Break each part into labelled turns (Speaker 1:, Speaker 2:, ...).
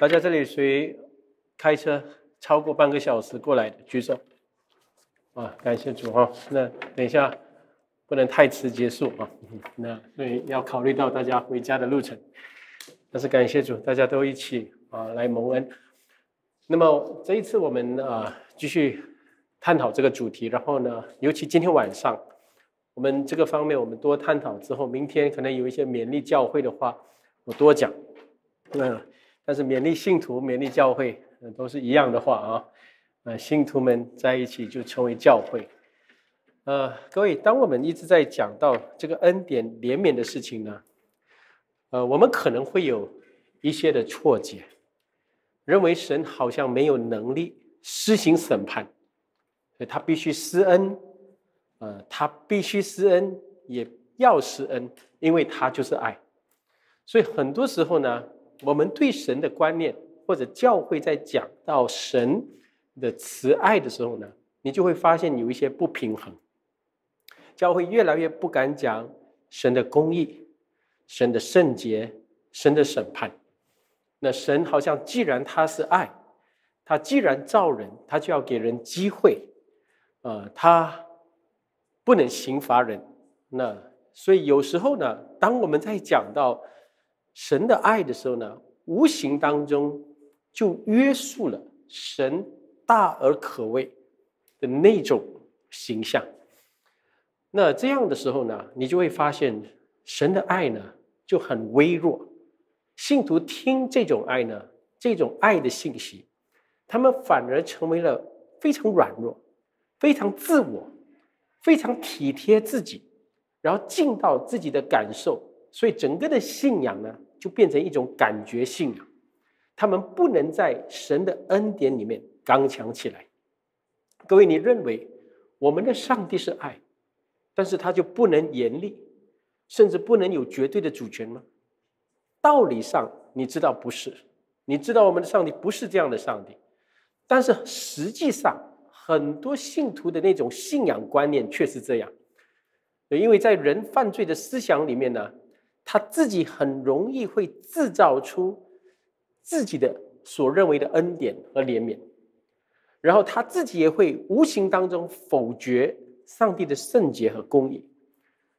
Speaker 1: 大家这里谁开车超过半个小时过来的举手，啊，感谢主哈。那等一下不能太迟结束啊，那所以要考虑到大家回家的路程。但是感谢主，大家都一起啊来蒙恩。那么这一次我们啊继续探讨这个主题，然后呢，尤其今天晚上我们这个方面我们多探讨之后，明天可能有一些勉励教会的话，我多讲，嗯。但是勉励信徒、勉励教会，都是一样的话啊，呃，信徒们在一起就成为教会。呃，各位，当我们一直在讲到这个恩典怜悯的事情呢，呃，我们可能会有一些的错解，认为神好像没有能力施行审判，所以他必须施恩，呃，他必须施恩，也要施恩，因为他就是爱。所以很多时候呢。我们对神的观念，或者教会在讲到神的慈爱的时候呢，你就会发现有一些不平衡。教会越来越不敢讲神的公义、神的圣洁、神的审判。那神好像既然他是爱，他既然造人，他就要给人机会，呃，他不能刑罚人。那所以有时候呢，当我们在讲到。神的爱的时候呢，无形当中就约束了神大而可畏的那种形象。那这样的时候呢，你就会发现神的爱呢就很微弱。信徒听这种爱呢，这种爱的信息，他们反而成为了非常软弱、非常自我、非常体贴自己，然后尽到自己的感受。所以，整个的信仰呢，就变成一种感觉信仰。他们不能在神的恩典里面刚强起来。各位，你认为我们的上帝是爱，但是他就不能严厉，甚至不能有绝对的主权吗？道理上，你知道不是，你知道我们的上帝不是这样的上帝。但是实际上，很多信徒的那种信仰观念却是这样。因为在人犯罪的思想里面呢。他自己很容易会制造出自己的所认为的恩典和怜悯，然后他自己也会无形当中否决上帝的圣洁和公义。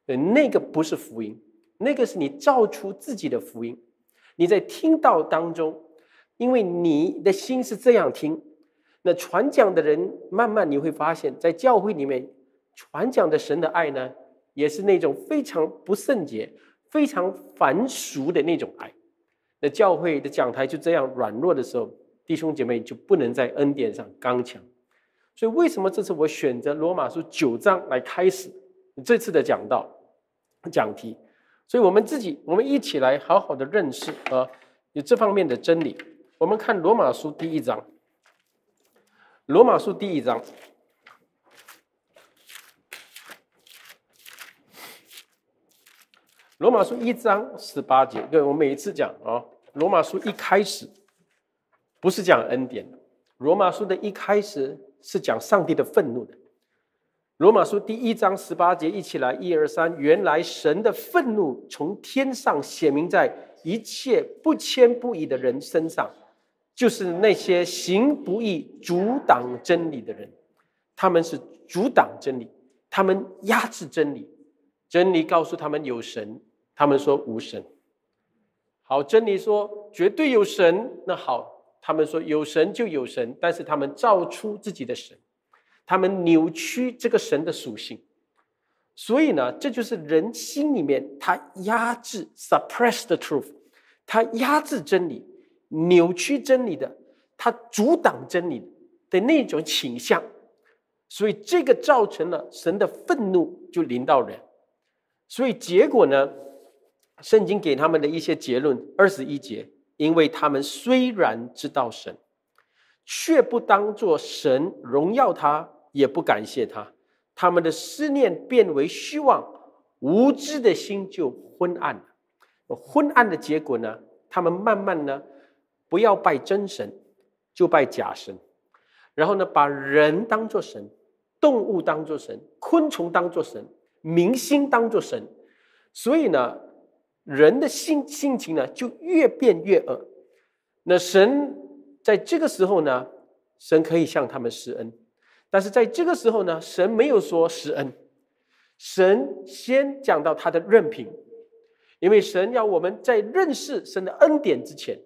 Speaker 1: 对，那个不是福音，那个是你造出自己的福音。你在听到当中，因为你的心是这样听，那传讲的人慢慢你会发现在教会里面传讲的神的爱呢，也是那种非常不圣洁。非常凡俗的那种爱，那教会的讲台就这样软弱的时候，弟兄姐妹就不能在恩典上刚强。所以为什么这次我选择罗马书九章来开始这次的讲道讲题？所以我们自己，我们一起来好好的认识啊，有这方面的真理。我们看罗马书第一章，罗马书第一章。罗马书一章十八节，对我每一次讲啊，罗马书一开始不是讲恩典罗马书的一开始是讲上帝的愤怒的。罗马书第一章十八节，一起来一二三，原来神的愤怒从天上写明在一切不谦不倚的人身上，就是那些行不义、阻挡真理的人，他们是阻挡真理，他们压制真理，真理告诉他们有神。他们说无神，好，真理说绝对有神。那好，他们说有神就有神，但是他们造出自己的神，他们扭曲这个神的属性。所以呢，这就是人心里面他压制 suppress the truth，他压制真理、扭曲真理的，他阻挡真理的那种倾向。所以这个造成了神的愤怒就临到人，所以结果呢？圣经给他们的一些结论，二十一节，因为他们虽然知道神，却不当作神荣耀他，也不感谢他，他们的思念变为虚妄，无知的心就昏暗了。昏暗的结果呢，他们慢慢呢，不要拜真神，就拜假神，然后呢，把人当作神，动物当作神，昆虫当作神，明星当作神，所以呢。人的心心情呢就越变越恶，那神在这个时候呢，神可以向他们施恩，但是在这个时候呢，神没有说施恩，神先讲到他的任凭，因为神要我们在认识神的恩典之前，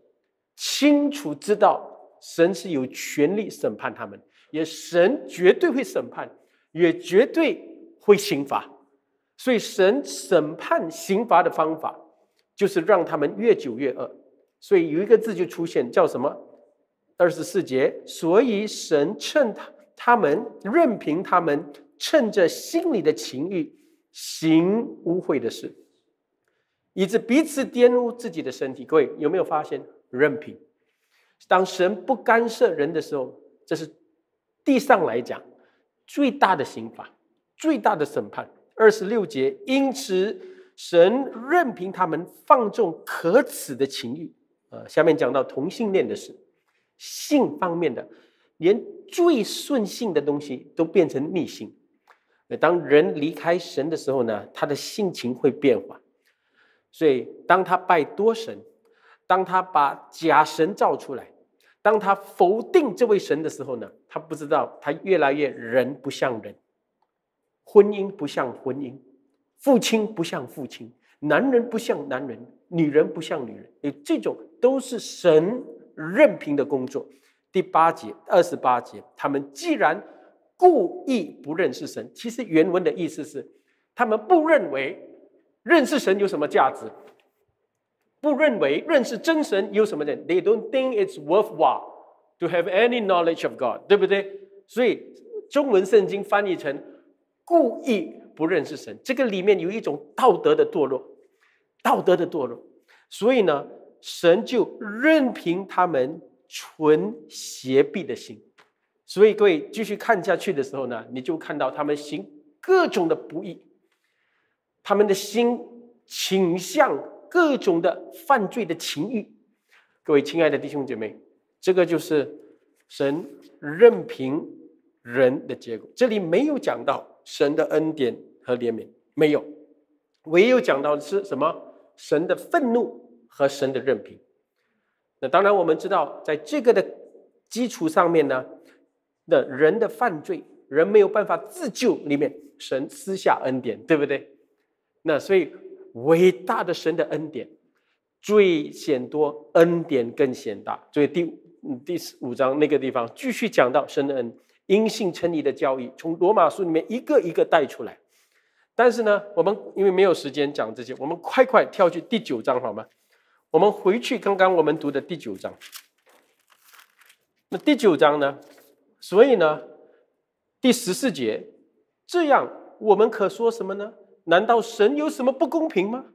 Speaker 1: 清楚知道神是有权利审判他们，也神绝对会审判，也绝对会刑罚，所以神审判刑罚的方法。就是让他们越久越饿，所以有一个字就出现，叫什么？二十四节。所以神趁他他们任凭他们趁着心里的情欲行污秽的事，以致彼此玷污自己的身体。各位有没有发现？任凭当神不干涉人的时候，这是地上来讲最大的刑罚，最大的审判。二十六节，因此。神任凭他们放纵可耻的情欲，呃，下面讲到同性恋的事，性方面的，连最顺性的东西都变成逆性。当人离开神的时候呢，他的性情会变化。所以当他拜多神，当他把假神造出来，当他否定这位神的时候呢，他不知道他越来越人不像人，婚姻不像婚姻。父亲不像父亲，男人不像男人，女人不像女人。你这种都是神任凭的工作。第八节、二十八节，他们既然故意不认识神，其实原文的意思是，他们不认为认识神有什么价值，不认为认识真神有什么人。They don't think it's worthwhile to have any knowledge of God，对不对？所以中文圣经翻译成故意。不认识神，这个里面有一种道德的堕落，道德的堕落。所以呢，神就任凭他们存邪僻的心。所以各位继续看下去的时候呢，你就看到他们行各种的不义，他们的心倾向各种的犯罪的情欲。各位亲爱的弟兄姐妹，这个就是神任凭人的结果。这里没有讲到。神的恩典和怜悯没有，唯有讲到的是什么？神的愤怒和神的任凭。那当然，我们知道，在这个的基础上面呢，的人的犯罪，人没有办法自救，里面神私下恩典，对不对？那所以，伟大的神的恩典，最显多，恩典更显大。所以第五、第五章那个地方继续讲到神的恩。因信称义的教义，从罗马书里面一个一个带出来。但是呢，我们因为没有时间讲这些，我们快快跳去第九章好吗？我们回去刚刚我们读的第九章。那第九章呢？所以呢，第十四节，这样我们可说什么呢？难道神有什么不公平吗？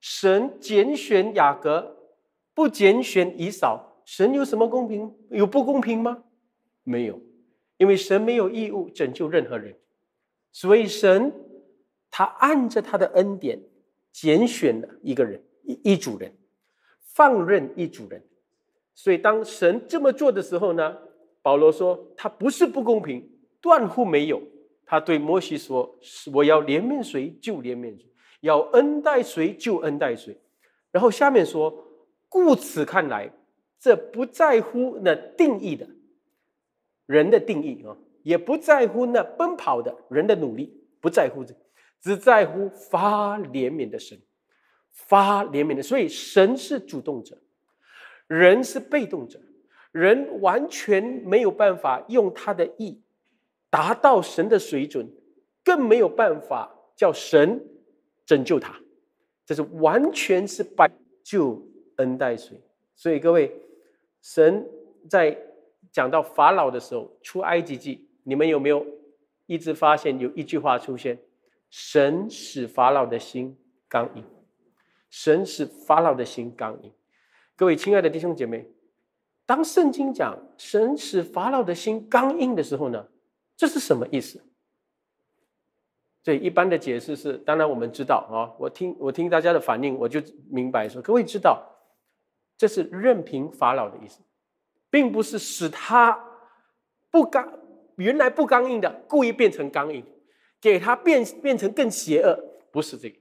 Speaker 1: 神拣选雅各，不拣选以扫，神有什么公平？有不公平吗？没有。因为神没有义务拯救任何人，所以神他按着他的恩典拣选了一个人，一一组人，放任一组人。所以当神这么做的时候呢，保罗说他不是不公平，断乎没有。他对摩西说：“我要怜悯谁就怜悯谁，要恩待谁就恩待谁。”然后下面说：“故此看来，这不在乎那定义的。”人的定义啊，也不在乎那奔跑的人的努力，不在乎只只在乎发怜悯的神，发怜悯的，所以神是主动者，人是被动者，人完全没有办法用他的意达到神的水准，更没有办法叫神拯救他，这是完全是白救恩带水，所以各位，神在。讲到法老的时候，出埃及记，你们有没有一直发现有一句话出现？神使法老的心刚硬，神使法老的心刚硬。各位亲爱的弟兄姐妹，当圣经讲神使法老的心刚硬的时候呢，这是什么意思？对，一般的解释是，当然我们知道啊，我听我听大家的反应，我就明白说，各位知道，这是任凭法老的意思。并不是使他不刚，原来不刚硬的，故意变成刚硬，给他变变成更邪恶，不是这个。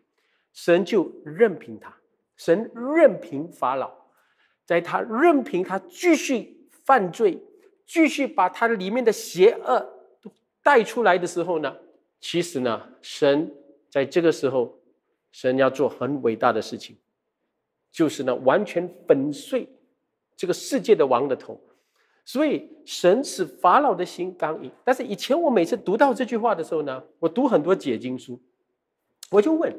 Speaker 1: 神就任凭他，神任凭法老，在他任凭他继续犯罪，继续把他里面的邪恶都带出来的时候呢，其实呢，神在这个时候，神要做很伟大的事情，就是呢，完全粉碎。这个世界的王的头，所以神使法老的心刚硬。但是以前我每次读到这句话的时候呢，我读很多解经书，我就问：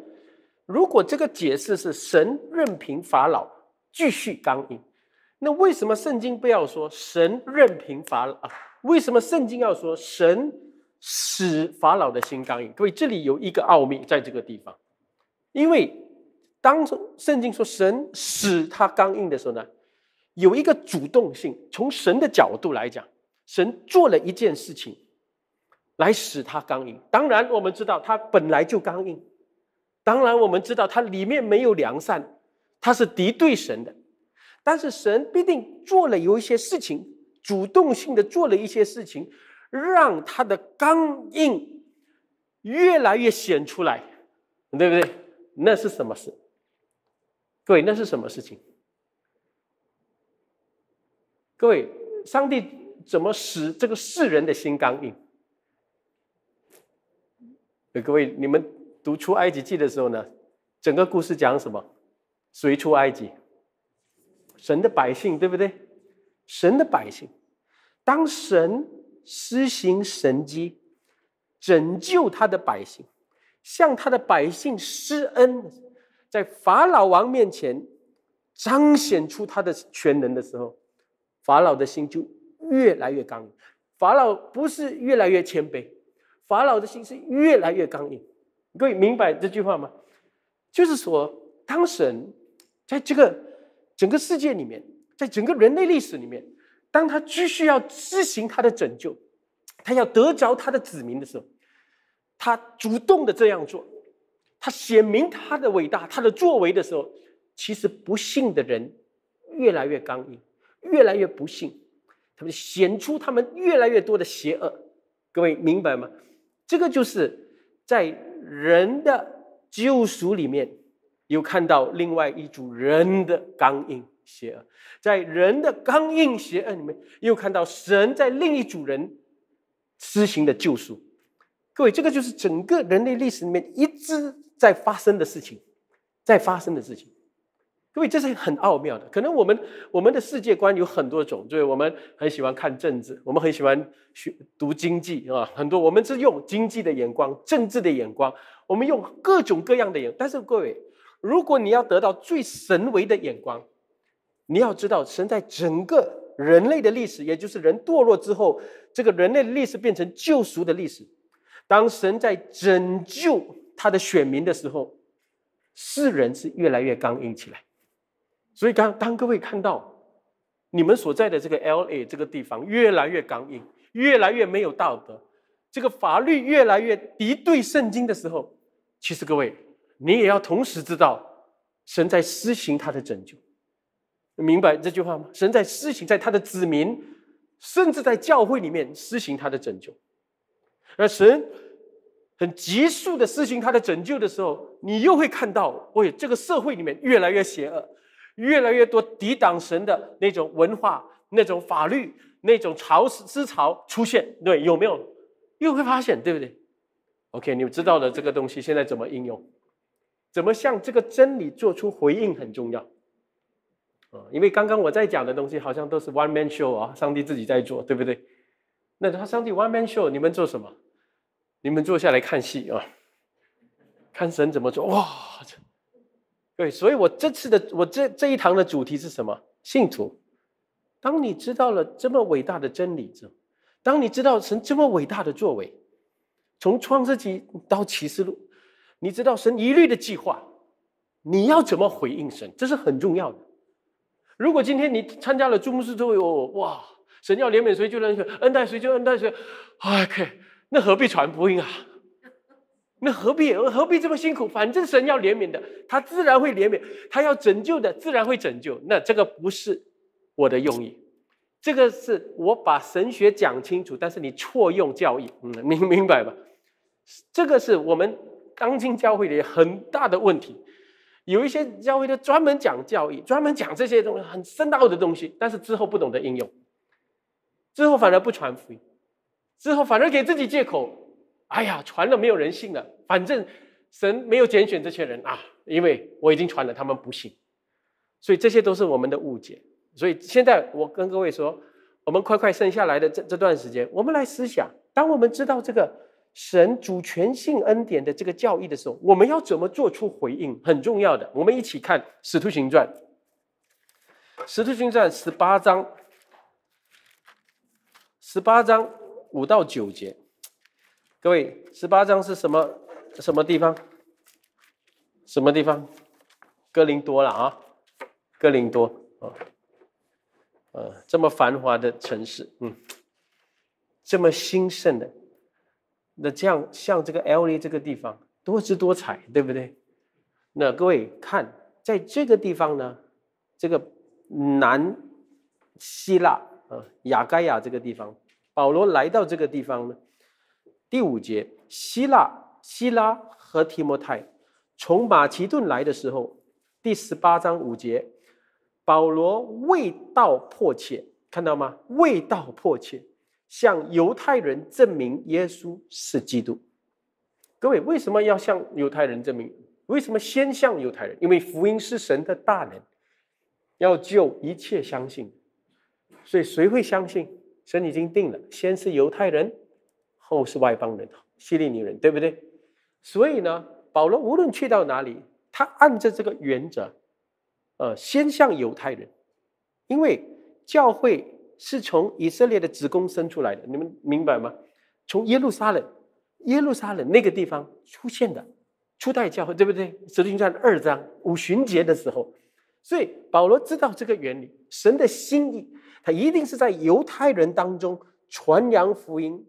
Speaker 1: 如果这个解释是神任凭法老继续刚硬，那为什么圣经不要说神任凭法啊？为什么圣经要说神使法老的心刚硬？各位，这里有一个奥秘在这个地方，因为当初圣经说神使他刚硬的时候呢。有一个主动性，从神的角度来讲，神做了一件事情，来使他刚硬。当然，我们知道他本来就刚硬，当然我们知道他里面没有良善，他是敌对神的。但是神必定做了有一些事情，主动性的做了一些事情，让他的刚硬越来越显出来，对不对？那是什么事？各位，那是什么事情？各位，上帝怎么使这个世人的心刚硬？各位，你们读出埃及记的时候呢，整个故事讲什么？随出埃及，神的百姓，对不对？神的百姓，当神施行神迹，拯救他的百姓，向他的百姓施恩，在法老王面前彰显出他的全能的时候。法老的心就越来越刚硬。法老不是越来越谦卑，法老的心是越来越刚硬。各位明白这句话吗？就是说，当神在这个整个世界里面，在整个人类历史里面，当他继续要施行他的拯救，他要得着他的子民的时候，他主动的这样做，他显明他的伟大、他的作为的时候，其实不幸的人越来越刚硬。越来越不幸，他们显出他们越来越多的邪恶。各位明白吗？这个就是在人的救赎里面，又看到另外一组人的刚硬邪恶；在人的刚硬邪恶里面，又看到神在另一组人施行的救赎。各位，这个就是整个人类历史里面一直在发生的事情，在发生的事情。因为这是很奥妙的，可能我们我们的世界观有很多种，就是我们很喜欢看政治，我们很喜欢学读经济啊，很多我们是用经济的眼光、政治的眼光，我们用各种各样的眼。但是各位，如果你要得到最神威的眼光，你要知道，神在整个人类的历史，也就是人堕落之后，这个人类历史变成救赎的历史，当神在拯救他的选民的时候，世人是越来越刚硬起来。所以，当当各位看到你们所在的这个 L A 这个地方越来越刚硬，越来越没有道德，这个法律越来越敌对圣经的时候，其实各位，你也要同时知道，神在施行他的拯救，明白这句话吗？神在施行，在他的子民，甚至在教会里面施行他的拯救，而神很急速的施行他的拯救的时候，你又会看到，喂，这个社会里面越来越邪恶。越来越多抵挡神的那种文化、那种法律、那种潮思潮出现，对，有没有？又会发现，对不对？OK，你们知道了这个东西，现在怎么应用？怎么向这个真理做出回应很重要。啊，因为刚刚我在讲的东西，好像都是 one man show 啊，上帝自己在做，对不对？那他上帝 one man show，你们做什么？你们坐下来看戏啊，看神怎么做哇！对，所以我这次的我这这一堂的主题是什么？信徒，当你知道了这么伟大的真理之后，当你知道神这么伟大的作为，从创世纪到启示录，你知道神一律的计划，你要怎么回应神？这是很重要的。如果今天你参加了注牧师作为哦，哇，神要怜悯谁就怜悯恩待谁就恩待谁，OK，那何必传福音啊？那何必何必这么辛苦？反正神要怜悯的，他自然会怜悯；他要拯救的，自然会拯救。那这个不是我的用意，这个是我把神学讲清楚，但是你错用教义。嗯，明明白吧？这个是我们当今教会的很大的问题。有一些教会的专门讲教义，专门讲这些东西很深奥的东西，但是之后不懂得应用，之后反而不传福音，之后反而给自己借口。哎呀，传了没有人性了！反正神没有拣选这些人啊，因为我已经传了，他们不信，所以这些都是我们的误解。所以现在我跟各位说，我们快快剩下来的这这段时间，我们来思想：当我们知道这个神主权性恩典的这个教义的时候，我们要怎么做出回应？很重要的，我们一起看《使徒行传》，《使徒行传》十八章，十八章五到九节。各位，十八章是什么？什么地方？什么地方？哥林多了啊，哥林多啊，呃，这么繁华的城市，嗯，这么兴盛的，那这样像这个 L A 这个地方，多姿多彩，对不对？那各位看，在这个地方呢，这个南希腊啊，雅戈亚这个地方，保罗来到这个地方呢。第五节，希腊、希拉和提摩太从马其顿来的时候，第十八章五节，保罗未到迫切，看到吗？未到迫切，向犹太人证明耶稣是基督。各位，为什么要向犹太人证明？为什么先向犹太人？因为福音是神的大能，要救一切相信。所以谁会相信？神已经定了，先是犹太人。后是外邦人，希利尼人，对不对？所以呢，保罗无论去到哪里，他按着这个原则，呃，先向犹太人，因为教会是从以色列的子宫生出来的，你们明白吗？从耶路撒冷，耶路撒冷那个地方出现的初代教会，对不对？使徒行传二章五旬节的时候，所以保罗知道这个原理，神的心意，他一定是在犹太人当中传扬福音。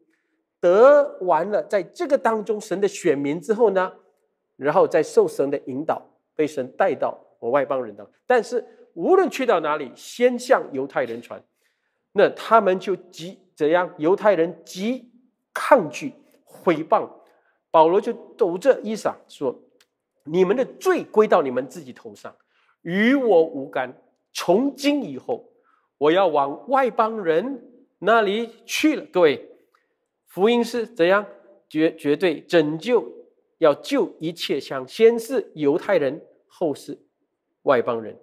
Speaker 1: 得完了，在这个当中，神的选民之后呢，然后再受神的引导，被神带到我外邦人当但是无论去到哪里，先向犹太人传，那他们就极怎样？犹太人极抗拒、诽谤。保罗就抖着衣裳说：“你们的罪归到你们自己头上，与我无干。从今以后，我要往外邦人那里去了。”各位。福音是怎样绝绝对拯救，要救一切，相，先是犹太人，后是外邦人。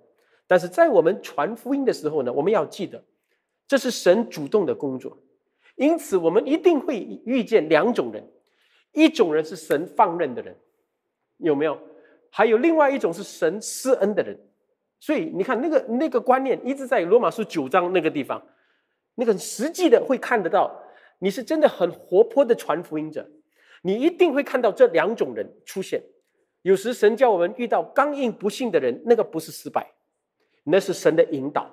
Speaker 1: 但是在我们传福音的时候呢，我们要记得，这是神主动的工作，因此我们一定会遇见两种人，一种人是神放任的人，有没有？还有另外一种是神施恩的人。所以你看那个那个观念一直在罗马书九章那个地方，那个实际的会看得到。你是真的很活泼的传福音者，你一定会看到这两种人出现。有时神叫我们遇到刚硬不幸的人，那个不是失败，那是神的引导。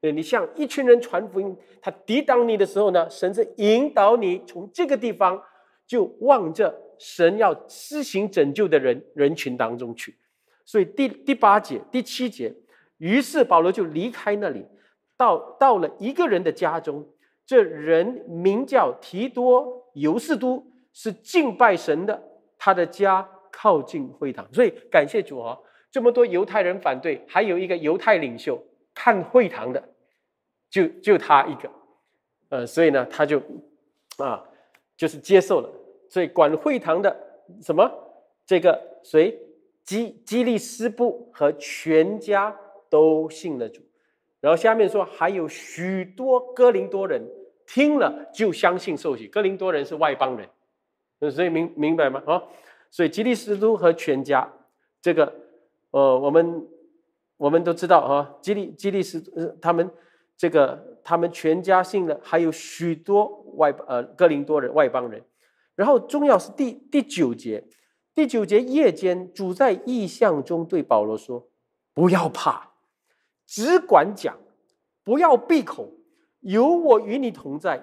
Speaker 1: 对你像一群人传福音，他抵挡你的时候呢，神是引导你从这个地方就望着神要施行拯救的人人群当中去。所以第第八节、第七节，于是保罗就离开那里，到到了一个人的家中。这人名叫提多·尤士都，是敬拜神的，他的家靠近会堂，所以感谢主啊！这么多犹太人反对，还有一个犹太领袖看会堂的，就就他一个，呃，所以呢，他就啊，就是接受了。所以管会堂的什么这个谁基基利斯布和全家都信了主。然后下面说，还有许多哥林多人听了就相信受洗。哥林多人是外邦人，所以明明白吗？啊，所以吉利斯都和全家，这个呃，我们我们都知道啊，吉利吉利斯他们这个他们全家信了，还有许多外呃哥林多人外邦人。然后重要是第第九节，第九节夜间主在意象中对保罗说：“不要怕。”只管讲，不要闭口。有我与你同在，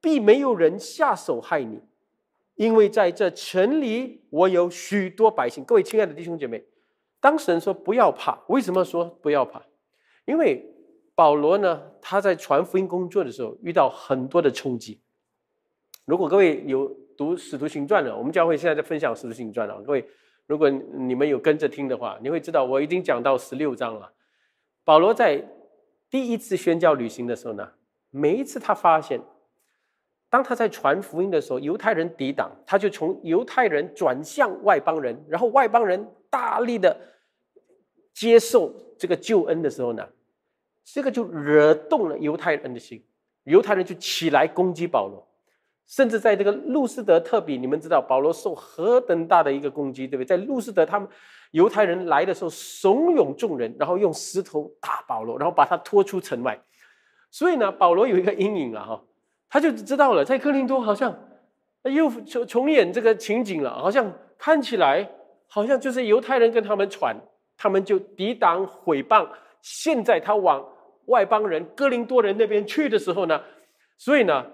Speaker 1: 必没有人下手害你。因为在这城里，我有许多百姓。各位亲爱的弟兄姐妹，当事人说不要怕。为什么说不要怕？因为保罗呢，他在传福音工作的时候遇到很多的冲击。如果各位有读使徒行传的，我们教会现在在分享使徒行传了。各位，如果你们有跟着听的话，你会知道我已经讲到十六章了。保罗在第一次宣教旅行的时候呢，每一次他发现，当他在传福音的时候，犹太人抵挡，他就从犹太人转向外邦人，然后外邦人大力的接受这个救恩的时候呢，这个就惹动了犹太人的心，犹太人就起来攻击保罗，甚至在这个路斯德特比，你们知道保罗受何等大的一个攻击，对不对？在路斯德他们。犹太人来的时候，怂恿众人，然后用石头打保罗，然后把他拖出城外。所以呢，保罗有一个阴影了哈，他就知道了，在科林多好像又重重演这个情景了，好像看起来好像就是犹太人跟他们传，他们就抵挡毁谤。现在他往外邦人、哥林多人那边去的时候呢，所以呢，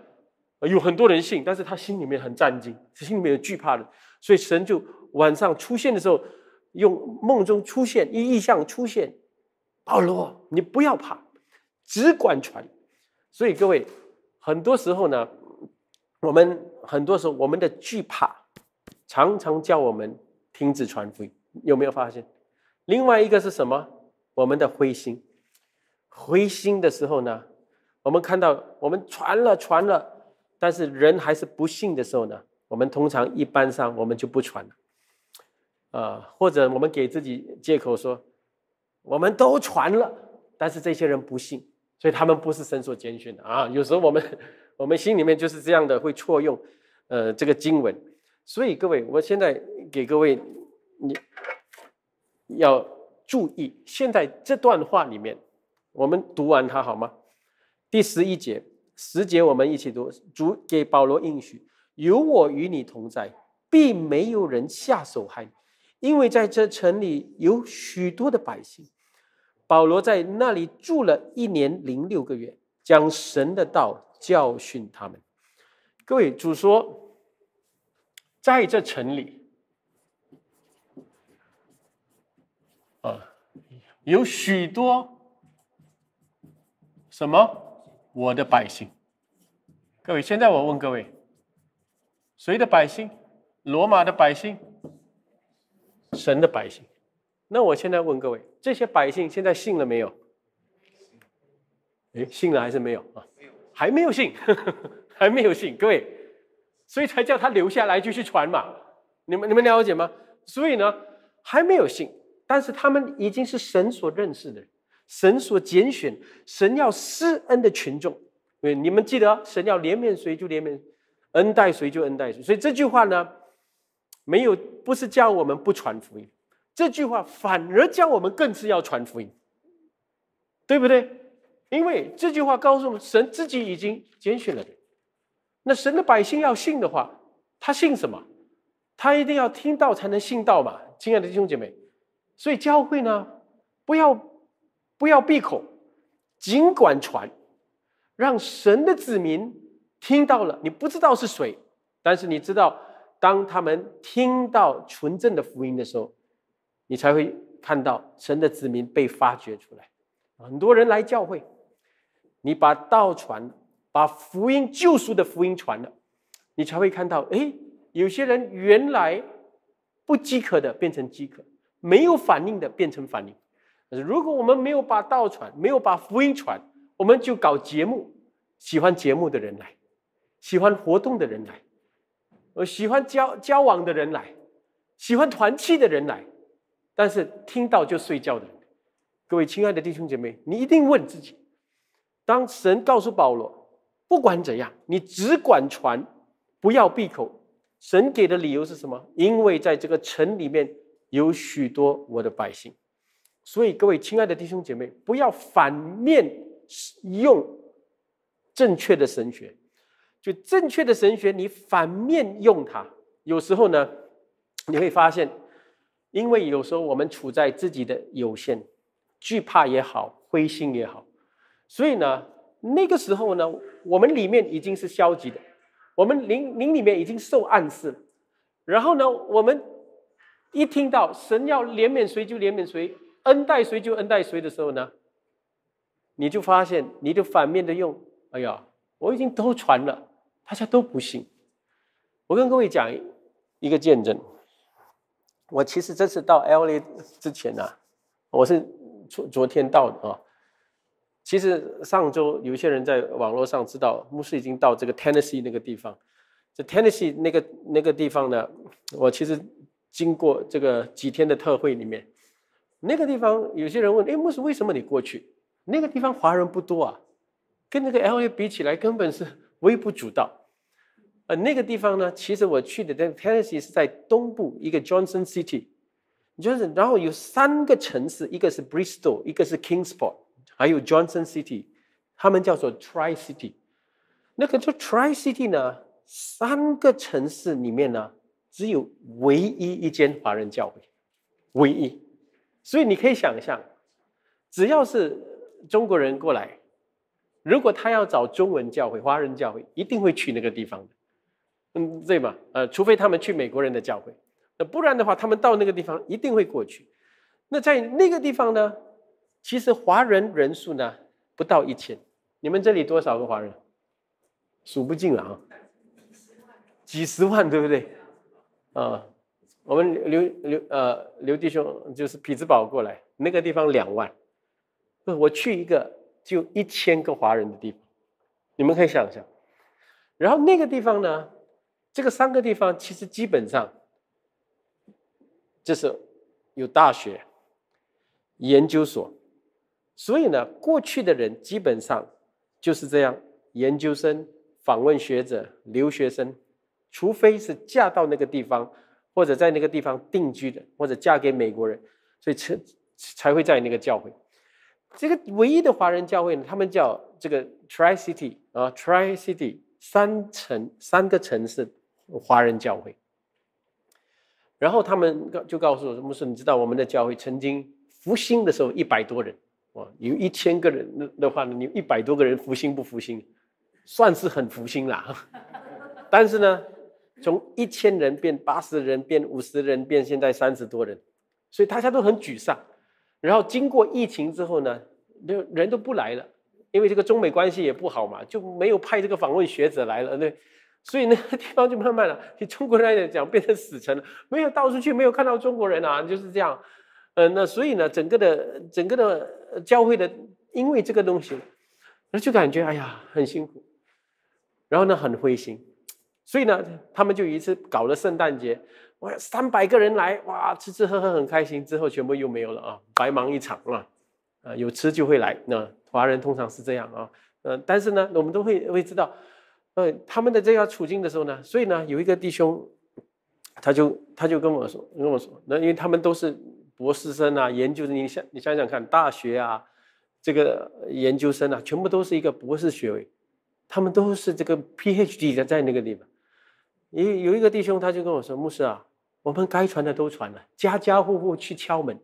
Speaker 1: 有很多人信，但是他心里面很战惊，心里面有惧怕的。所以神就晚上出现的时候。用梦中出现一意象出现，保罗，你不要怕，只管传。所以各位，很多时候呢，我们很多时候我们的惧怕，常常叫我们停止传福音。有没有发现？另外一个是什么？我们的灰心。灰心的时候呢，我们看到我们传了传了，但是人还是不信的时候呢，我们通常一般上我们就不传了。啊，或者我们给自己借口说，我们都传了，但是这些人不信，所以他们不是神所拣选的啊。有时候我们，我们心里面就是这样的，会错用，呃，这个经文。所以各位，我现在给各位，你要注意，现在这段话里面，我们读完它好吗？第十一节，十节我们一起读，主给保罗应许，有我与你同在，并没有人下手害你。因为在这城里有许多的百姓，保罗在那里住了一年零六个月，将神的道，教训他们。各位主说，在这城里，啊，有许多什么我的百姓？各位，现在我问各位，谁的百姓？罗马的百姓？神的百姓，那我现在问各位：这些百姓现在信了没有？哎，信了还是没有啊？没有，还没有信，还没有信。各位，所以才叫他留下来继续传嘛。你们你们了解吗？所以呢，还没有信，但是他们已经是神所认识的，神所拣选，神要施恩的群众。对，你们记得，神要怜悯谁就怜悯，恩待谁就恩待谁。所以这句话呢。没有，不是叫我们不传福音，这句话反而叫我们更是要传福音，对不对？因为这句话告诉我们，神自己已经拣选了人。那神的百姓要信的话，他信什么？他一定要听到才能信到嘛，亲爱的弟兄姐妹。所以教会呢，不要不要闭口，尽管传，让神的子民听到了。你不知道是谁，但是你知道。当他们听到纯正的福音的时候，你才会看到神的子民被发掘出来。很多人来教会，你把道传，把福音救赎的福音传了，你才会看到。哎，有些人原来不饥渴的变成饥渴，没有反应的变成反应。但是如果我们没有把道传，没有把福音传，我们就搞节目，喜欢节目的人来，喜欢活动的人来。喜欢交交往的人来，喜欢团契的人来，但是听到就睡觉的人，各位亲爱的弟兄姐妹，你一定问自己：当神告诉保罗，不管怎样，你只管传，不要闭口。神给的理由是什么？因为在这个城里面有许多我的百姓。所以，各位亲爱的弟兄姐妹，不要反面用正确的神学。就正确的神学，你反面用它，有时候呢，你会发现，因为有时候我们处在自己的有限，惧怕也好，灰心也好，所以呢，那个时候呢，我们里面已经是消极的，我们灵灵里面已经受暗示然后呢，我们一听到神要怜悯谁就怜悯谁，恩待谁就恩待谁的时候呢，你就发现你的反面的用，哎呀，我已经都传了。大家都不信。我跟各位讲一个见证。我其实这次到 L A 之前啊，我是昨昨天到的啊。其实上周有些人在网络上知道牧师已经到这个 Tennessee 那个地方。这 Tennessee 那个那个地方呢，我其实经过这个几天的特会里面，那个地方有些人问：“哎，牧师为什么你过去？那个地方华人不多啊，跟那个 L A 比起来根本是。”微不足道，呃，那个地方呢，其实我去的个 Tennessee 是在东部一个 Johnson City，就是然后有三个城市，一个是 Bristol，一个是 Kingsport，还有 Johnson City，他们叫做 Tri City。那个叫 Tri City 呢，三个城市里面呢，只有唯一一间华人教会，唯一。所以你可以想象，只要是中国人过来。如果他要找中文教会、华人教会，一定会去那个地方的，嗯，对嘛？呃，除非他们去美国人的教会，那不然的话，他们到那个地方一定会过去。那在那个地方呢，其实华人人数呢不到一千。你们这里多少个华人？数不尽了啊，几十万，对不对？啊，我们刘刘呃刘弟兄就是匹兹堡过来，那个地方两万，不我去一个。就一千个华人的地方，你们可以想象。然后那个地方呢，这个三个地方其实基本上就是有大学、研究所，所以呢，过去的人基本上就是这样：研究生、访问学者、留学生，除非是嫁到那个地方，或者在那个地方定居的，或者嫁给美国人，所以才才会在那个教会。这个唯一的华人教会呢，他们叫这个 Tricity 啊，Tricity 三城三个城市华人教会。然后他们就告诉我，什么是你知道我们的教会曾经复兴的时候一百多人，哇，有一千个人的话，呢，你一百多个人复兴不复兴，算是很复兴啦。但是呢，从一千人变八十人变五十人变现在三十多人，所以大家都很沮丧。然后经过疫情之后呢，就人都不来了，因为这个中美关系也不好嘛，就没有派这个访问学者来了，对，所以那 地方就慢慢的，就中国人来讲，变成死城了，没有到处去，没有看到中国人啊，就是这样。嗯，那所以呢，整个的整个的教会的，因为这个东西，那就感觉哎呀，很辛苦，然后呢，很灰心。所以呢，他们就一次搞了圣诞节，哇，三百个人来，哇，吃吃喝喝很开心，之后全部又没有了啊，白忙一场啊，啊，有吃就会来，那华人通常是这样啊，呃，但是呢，我们都会会知道，呃，他们的这个处境的时候呢，所以呢，有一个弟兄，他就他就跟我说，跟我说，那因为他们都是博士生啊，研究生，你想你想想看，大学啊，这个研究生啊，全部都是一个博士学位，他们都是这个 PhD 的在那个地方。有有一个弟兄，他就跟我说：“牧师啊，我们该传的都传了，家家户户去敲门，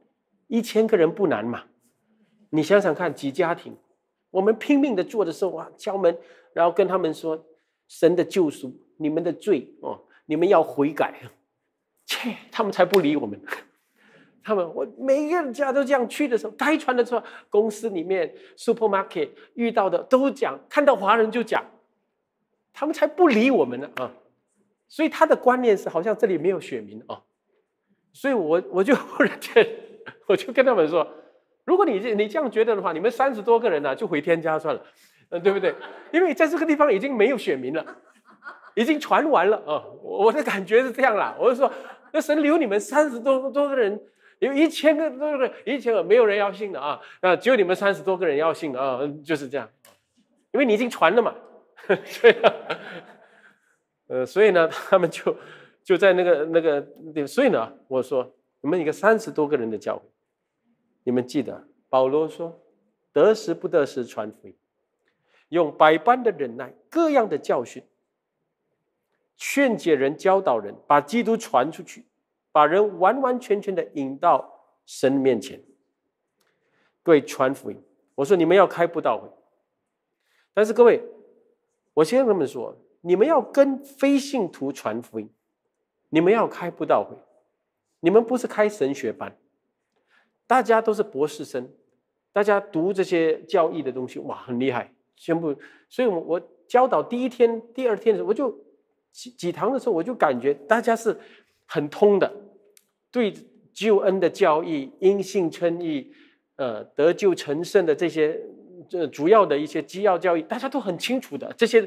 Speaker 1: 一千个人不难嘛。你想想看，几家庭？我们拼命的做的时候啊，敲门，然后跟他们说：‘神的救赎，你们的罪哦，你们要悔改。’切，他们才不理我们。他们我每一个家都这样去的时候，该传的时候，公司里面、supermarket 遇到的都讲，看到华人就讲，他们才不理我们呢啊。”所以他的观念是，好像这里没有选民啊，所以我我就忽然间，我就跟他们说，如果你你这样觉得的话，你们三十多个人呢，就回天家算了，嗯，对不对？因为在这个地方已经没有选民了，已经传完了啊。我的感觉是这样啦。我就说，那神留你们三十多多个人，有一千个多个，一千个没有人要信的啊，那只有你们三十多个人要信的啊，就是这样，因为你已经传了嘛，对的。呃，所以呢，他们就就在那个那个所以呢，我说你们一个三十多个人的教会，你们记得保罗说，得时不得时传福音，用百般的忍耐，各样的教训，劝解人，教导人，把基督传出去，把人完完全全的引到神面前。对，传福音，我说你们要开布道会，但是各位，我先跟你们说。你们要跟非信徒传福音，你们要开布道会，你们不是开神学班，大家都是博士生，大家读这些教义的东西，哇，很厉害，全部。所以，我我教导第一天、第二天的时候，我就几几堂的时候，我就感觉大家是很通的，对救恩的教义、因信称义、呃得救成圣的这些，这主要的一些基要教义，大家都很清楚的这些。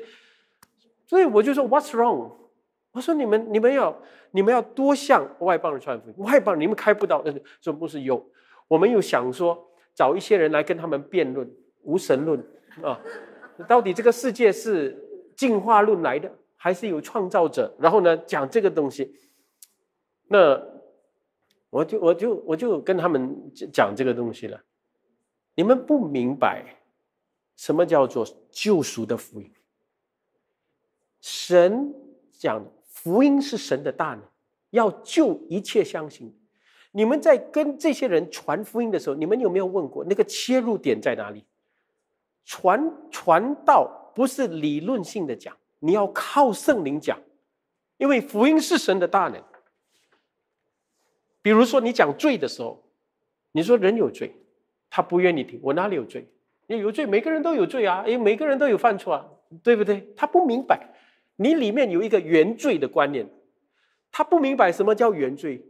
Speaker 1: 所以我就说，What's wrong？我说你们，你们要，你们要多向外邦人传福音。外邦你们开不到，呃，说不是有？我们有想说，找一些人来跟他们辩论无神论啊，到底这个世界是进化论来的，还是有创造者？然后呢，讲这个东西。那我就我就我就跟他们讲这个东西了。你们不明白什么叫做救赎的福音。神讲福音是神的大能，要救一切相信。你们在跟这些人传福音的时候，你们有没有问过那个切入点在哪里？传传道不是理论性的讲，你要靠圣灵讲，因为福音是神的大能。比如说你讲罪的时候，你说人有罪，他不愿意听。我哪里有罪？你有罪，每个人都有罪啊，因为每个人都有犯错啊，对不对？他不明白。你里面有一个原罪的观念，他不明白什么叫原罪，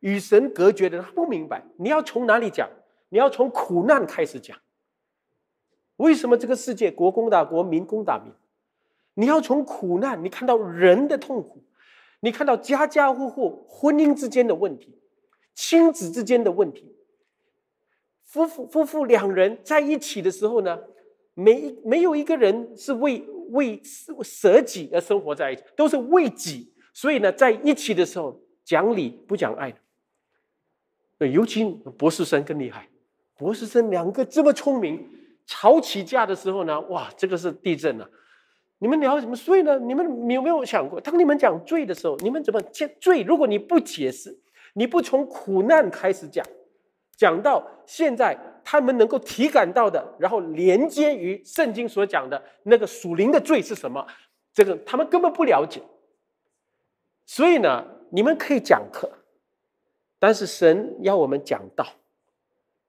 Speaker 1: 与神隔绝的，他不明白。你要从哪里讲？你要从苦难开始讲。为什么这个世界国攻打国，民攻打民？你要从苦难，你看到人的痛苦，你看到家家户户婚姻之间的问题，亲子之间的问题，夫妇夫妇两人在一起的时候呢，没没有一个人是为。为舍舍己而生活在一起，都是为己，所以呢，在一起的时候讲理不讲爱的。尤其博士生更厉害，博士生两个这么聪明，吵起架的时候呢，哇，这个是地震了！你们聊什么所以呢？你们你有没有想过，当你们讲罪的时候，你们怎么解罪？如果你不解释，你不从苦难开始讲。讲到现在，他们能够体感到的，然后连接于圣经所讲的那个属灵的罪是什么？这个他们根本不了解。所以呢，你们可以讲课，但是神要我们讲道，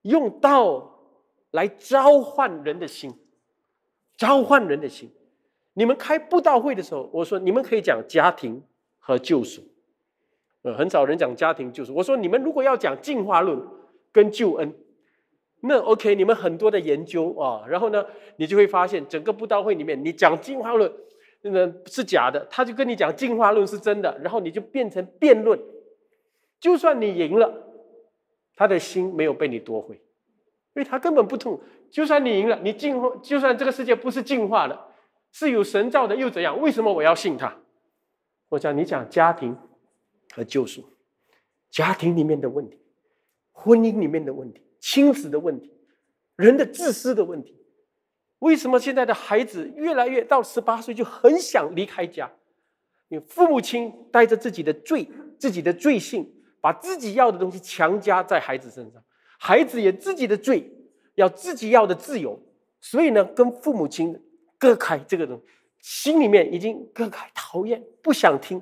Speaker 1: 用道来召唤人的心，召唤人的心。你们开布道会的时候，我说你们可以讲家庭和救赎，呃，很少人讲家庭救赎。我说你们如果要讲进化论。跟救恩，那 OK，你们很多的研究啊，然后呢，你就会发现整个布道会里面，你讲进化论，那是假的，他就跟你讲进化论是真的，然后你就变成辩论，就算你赢了，他的心没有被你夺回，因为他根本不痛，就算你赢了，你进，化，就算这个世界不是进化的，是有神造的又怎样？为什么我要信他？我讲你讲家庭和救赎，家庭里面的问题。婚姻里面的问题，亲子的问题，人的自私的问题，为什么现在的孩子越来越到十八岁就很想离开家？你父母亲带着自己的罪、自己的罪性，把自己要的东西强加在孩子身上，孩子也自己的罪，要自己要的自由，所以呢，跟父母亲隔开，这个人心里面已经隔开讨厌，不想听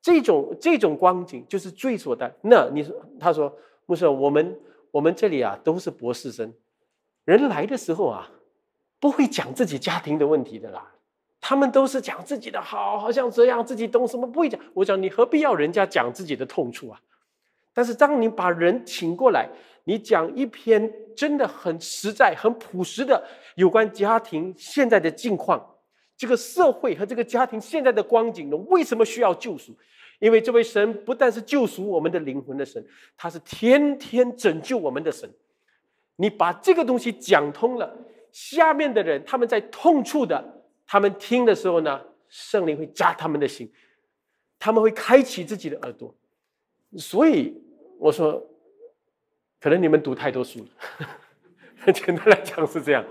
Speaker 1: 这种这种光景，就是罪所在。那你说，他说。不是，我们我们这里啊都是博士生，人来的时候啊不会讲自己家庭的问题的啦，他们都是讲自己的，好好像这样自己懂什么不会讲。我讲你何必要人家讲自己的痛处啊？但是当你把人请过来，你讲一篇真的很实在、很朴实的有关家庭现在的境况，这个社会和这个家庭现在的光景，为什么需要救赎？因为这位神不但是救赎我们的灵魂的神，他是天天拯救我们的神。你把这个东西讲通了，下面的人他们在痛处的，他们听的时候呢，圣灵会扎他们的心，他们会开启自己的耳朵。所以我说，可能你们读太多书了。简单来讲是这样：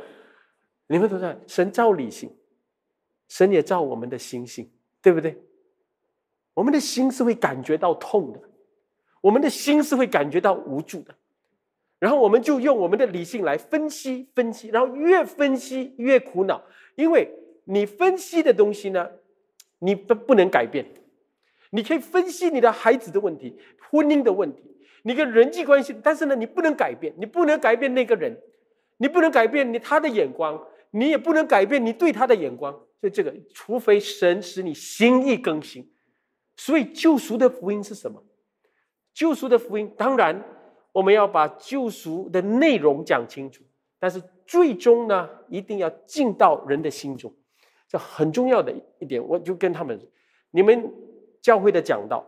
Speaker 1: 你们都在神造理性，神也造我们的心性，对不对？我们的心是会感觉到痛的，我们的心是会感觉到无助的，然后我们就用我们的理性来分析分析，然后越分析越苦恼，因为你分析的东西呢，你不不能改变，你可以分析你的孩子的问题、婚姻的问题、你跟人际关系，但是呢，你不能改变，你不能改变那个人，你不能改变你他的眼光，你也不能改变你对他的眼光，所以这个除非神使你心意更新。所以救赎的福音是什么？救赎的福音，当然我们要把救赎的内容讲清楚。但是最终呢，一定要进到人的心中，这很重要的一点。我就跟他们，你们教会的讲道，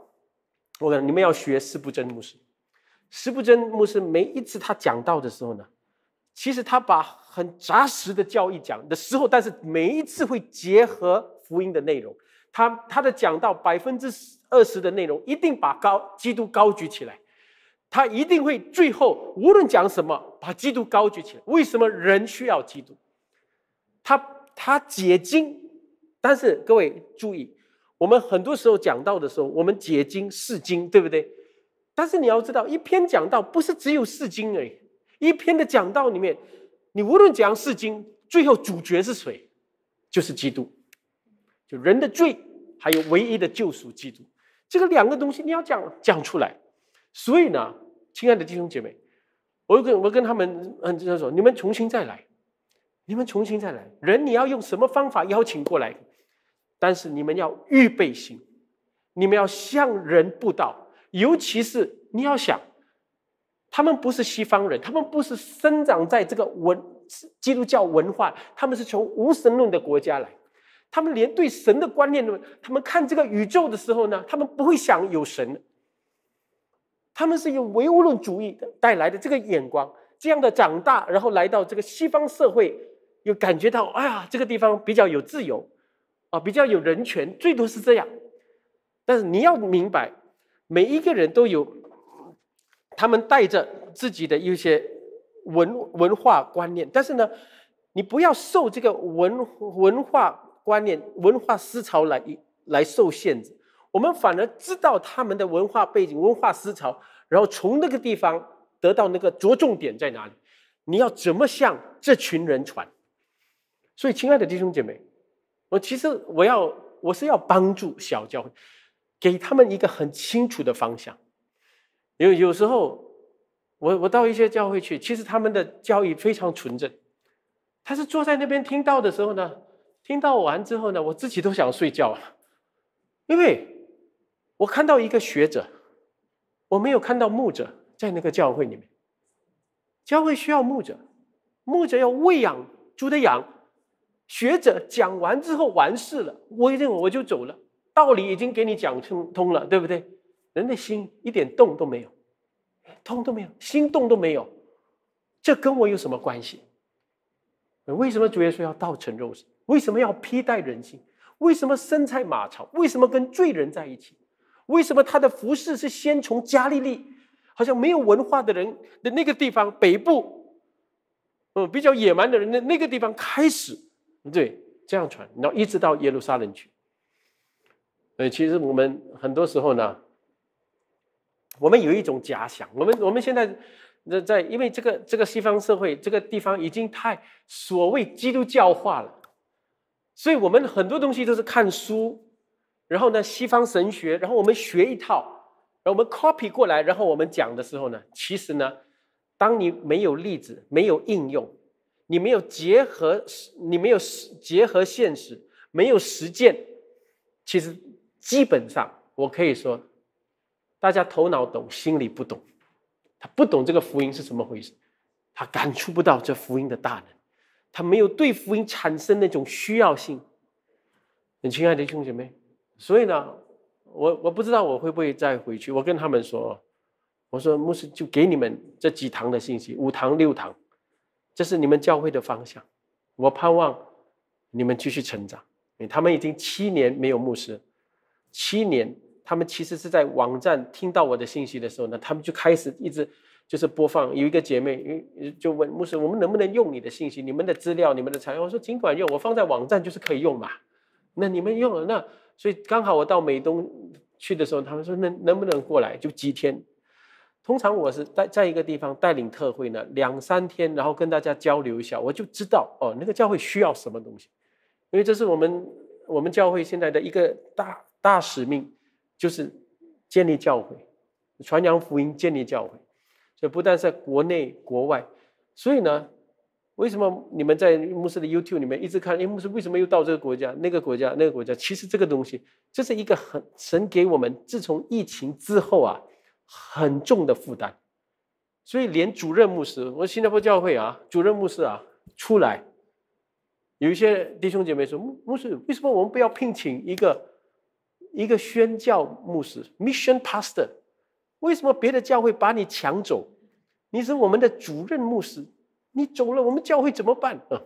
Speaker 1: 我跟你们要学斯布真牧师。斯布真牧师每一次他讲道的时候呢，其实他把很扎实的教义讲的时候，但是每一次会结合福音的内容。他他的讲到百分之二十的内容，一定把高基督高举起来，他一定会最后无论讲什么，把基督高举起来。为什么人需要基督？他他解经，但是各位注意，我们很多时候讲到的时候，我们解经释经，对不对？但是你要知道，一篇讲道不是只有释经而已，一篇的讲道里面，你无论讲是经，最后主角是谁？就是基督。就人的罪，还有唯一的救赎基督，这个两个东西你要讲讲出来。所以呢，亲爱的弟兄姐妹，我跟我跟他们嗯，样说你们重新再来，你们重新再来。人你要用什么方法邀请过来？但是你们要预备心，你们要向人布道。尤其是你要想，他们不是西方人，他们不是生长在这个文基督教文化，他们是从无神论的国家来。他们连对神的观念都，他们看这个宇宙的时候呢，他们不会想有神，他们是用唯物论主义带来的这个眼光，这样的长大，然后来到这个西方社会，又感觉到，哎呀，这个地方比较有自由，啊，比较有人权，最多是这样。但是你要明白，每一个人都有，他们带着自己的一些文文化观念，但是呢，你不要受这个文文化。观念、文化思潮来来受限制，我们反而知道他们的文化背景、文化思潮，然后从那个地方得到那个着重点在哪里。你要怎么向这群人传？所以，亲爱的弟兄姐妹，我其实我要我是要帮助小教会，给他们一个很清楚的方向。有有时候，我我到一些教会去，其实他们的教义非常纯正，他是坐在那边听到的时候呢。听到完之后呢，我自己都想睡觉了，因为我看到一个学者，我没有看到牧者在那个教会里面。教会需要牧者，牧者要喂养猪的养，学者讲完之后完事了，我一认为我就走了，道理已经给你讲通通了，对不对？人的心一点动都没有，通都没有，心动都没有，这跟我有什么关系？为什么主耶稣要道成肉身？为什么要披戴人性？为什么生在马槽？为什么跟罪人在一起？为什么他的服饰是先从加利利，好像没有文化的人的那个地方北部，嗯，比较野蛮的人的那个地方开始？对，这样传，然后一直到耶路撒冷去。呃，其实我们很多时候呢，我们有一种假想，我们我们现在。那在因为这个这个西方社会这个地方已经太所谓基督教化了，所以我们很多东西都是看书，然后呢西方神学，然后我们学一套，然后我们 copy 过来，然后我们讲的时候呢，其实呢，当你没有例子，没有应用，你没有结合，你没有结合现实，没有实践，其实基本上我可以说，大家头脑懂，心里不懂。他不懂这个福音是怎么回事，他感触不到这福音的大能，他没有对福音产生那种需要性。很亲爱的弟兄姐妹，所以呢，我我不知道我会不会再回去。我跟他们说，我说牧师就给你们这几堂的信息，五堂六堂，这是你们教会的方向。我盼望你们继续成长。他们已经七年没有牧师，七年。他们其实是在网站听到我的信息的时候呢，他们就开始一直就是播放。有一个姐妹，就问牧师：“我们能不能用你的信息、你们的资料、你们的材料？”我说：“尽管用，我放在网站就是可以用嘛。”那你们用了那，所以刚好我到美东去的时候，他们说：“那能不能过来？”就几天。通常我是在在一个地方带领特会呢，两三天，然后跟大家交流一下，我就知道哦，那个教会需要什么东西，因为这是我们我们教会现在的一个大大使命。就是建立教会，传扬福音，建立教会。所以不但在国内、国外，所以呢，为什么你们在牧师的 YouTube 里面一直看？哎，牧师为什么又到这个国家、那个国家、那个国家？其实这个东西，这是一个很神给我们自从疫情之后啊，很重的负担。所以连主任牧师，我新加坡教会啊，主任牧师啊出来，有一些弟兄姐妹说：“牧牧师，为什么我们不要聘请一个？”一个宣教牧师，mission pastor，为什么别的教会把你抢走？你是我们的主任牧师，你走了，我们教会怎么办？啊！